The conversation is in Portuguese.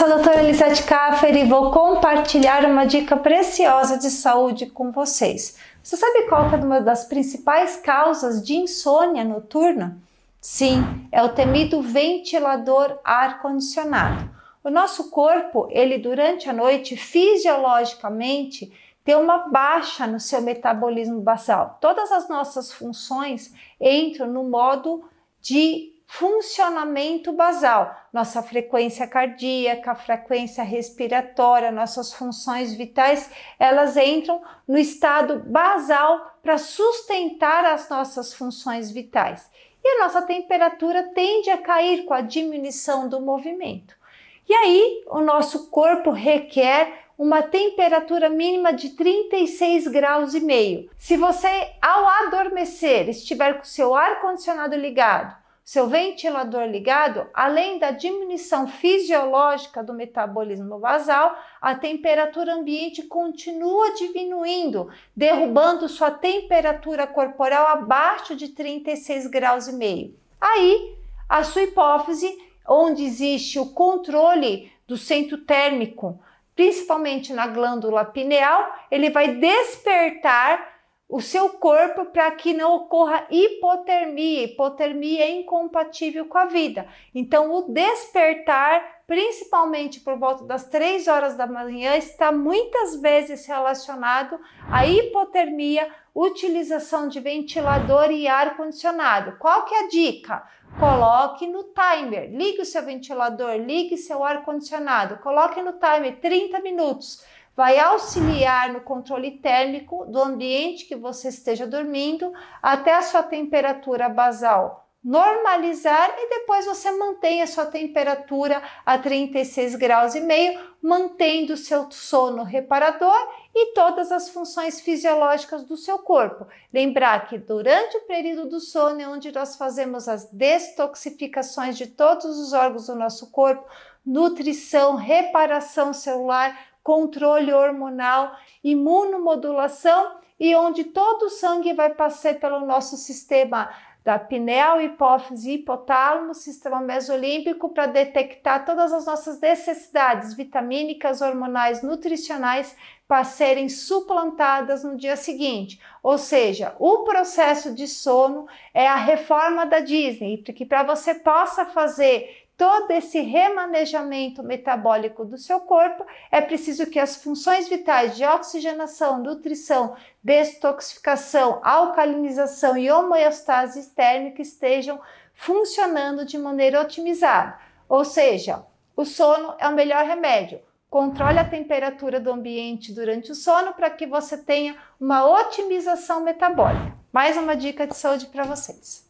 sou a doutora Elisete Kaffer e vou compartilhar uma dica preciosa de saúde com vocês. Você sabe qual é uma das principais causas de insônia noturna? Sim, é o temido ventilador ar-condicionado. O nosso corpo, ele durante a noite, fisiologicamente, tem uma baixa no seu metabolismo basal. Todas as nossas funções entram no modo de funcionamento basal, nossa frequência cardíaca, frequência respiratória, nossas funções vitais, elas entram no estado basal para sustentar as nossas funções vitais. E a nossa temperatura tende a cair com a diminuição do movimento. E aí, o nosso corpo requer uma temperatura mínima de 36 graus e meio. Se você ao adormecer estiver com seu ar condicionado ligado, seu ventilador ligado, além da diminuição fisiológica do metabolismo basal, a temperatura ambiente continua diminuindo, derrubando sua temperatura corporal abaixo de 36 graus e meio. Aí, a sua hipófise, onde existe o controle do centro térmico, principalmente na glândula pineal, ele vai despertar o seu corpo para que não ocorra hipotermia. Hipotermia é incompatível com a vida. Então, o despertar, principalmente por volta das três horas da manhã, está muitas vezes relacionado à hipotermia, utilização de ventilador e ar condicionado. Qual que é a dica? Coloque no timer. Ligue o seu ventilador, ligue seu ar condicionado, coloque no timer 30 minutos vai auxiliar no controle térmico do ambiente que você esteja dormindo até a sua temperatura basal normalizar e depois você mantém a sua temperatura a 36 graus e meio, mantendo o seu sono reparador e todas as funções fisiológicas do seu corpo. Lembrar que durante o período do sono é onde nós fazemos as detoxificações de todos os órgãos do nosso corpo, nutrição, reparação celular, controle hormonal, imunomodulação e onde todo o sangue vai passar pelo nosso sistema da pineal, hipófise, hipotálamo, sistema mesolímbico para detectar todas as nossas necessidades vitamínicas, hormonais, nutricionais para serem suplantadas no dia seguinte. Ou seja, o processo de sono é a reforma da Disney, porque para você possa fazer todo esse remanejamento metabólico do seu corpo, é preciso que as funções vitais de oxigenação, nutrição, detoxificação, alcalinização e homeostase térmica estejam funcionando de maneira otimizada. Ou seja, o sono é o melhor remédio. Controle a temperatura do ambiente durante o sono para que você tenha uma otimização metabólica. Mais uma dica de saúde para vocês.